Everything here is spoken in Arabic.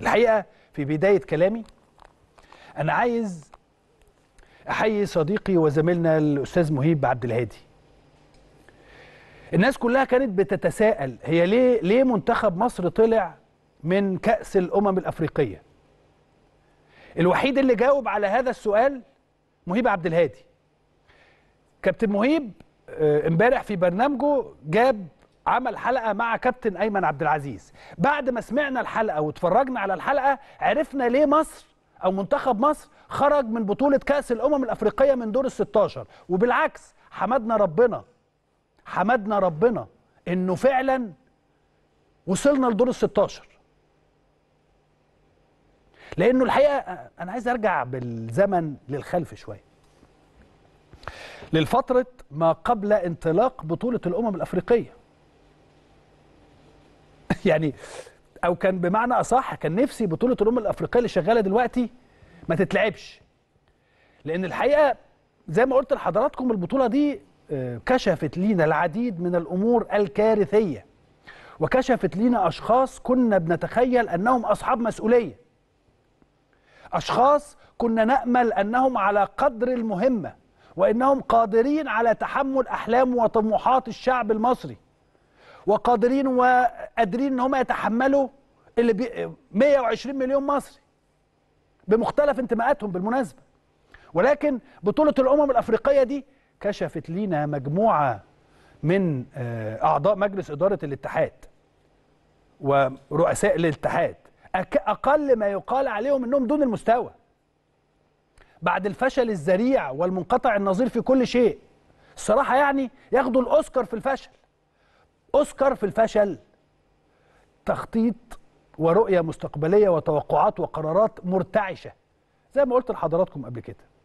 الحقيقة في بداية كلامي أنا عايز أحيي صديقي وزميلنا الأستاذ مهيب عبد الهادي الناس كلها كانت بتتساءل هي ليه ليه منتخب مصر طلع من كأس الأمم الأفريقية الوحيد اللي جاوب على هذا السؤال مهيب عبد الهادي كابتن مهيب آه، امبارح في برنامجه جاب عمل حلقه مع كابتن ايمن عبد العزيز بعد ما سمعنا الحلقه واتفرجنا على الحلقه عرفنا ليه مصر او منتخب مصر خرج من بطوله كاس الامم الافريقيه من دور ال16 وبالعكس حمدنا ربنا حمدنا ربنا انه فعلا وصلنا لدور ال16 لانه الحقيقه انا عايز ارجع بالزمن للخلف شويه للفتره ما قبل انطلاق بطوله الامم الافريقيه يعني او كان بمعنى اصح كان نفسي بطوله الامم الافريقيه اللي شغاله دلوقتي ما تتلعبش لان الحقيقه زي ما قلت لحضراتكم البطوله دي آه، كشفت لينا العديد من الامور الكارثيه وكشفت لينا اشخاص كنا بنتخيل انهم اصحاب مسؤوليه اشخاص كنا نامل انهم على قدر المهمه وانهم قادرين على تحمل احلام وطموحات الشعب المصري وقادرين وقادرين ان هم يتحملوا اللي بي 120 مليون مصري بمختلف انتماءاتهم بالمناسبه ولكن بطوله الامم الافريقيه دي كشفت لينا مجموعه من آه، اعضاء مجلس اداره الاتحاد ورؤساء الاتحاد اقل ما يقال عليهم انهم دون المستوى بعد الفشل الذريع والمنقطع النظير في كل شيء الصراحه يعني ياخدوا الاوسكار في الفشل أوسكار في الفشل تخطيط ورؤية مستقبلية وتوقعات وقرارات مرتعشة زي ما قلت لحضراتكم قبل كده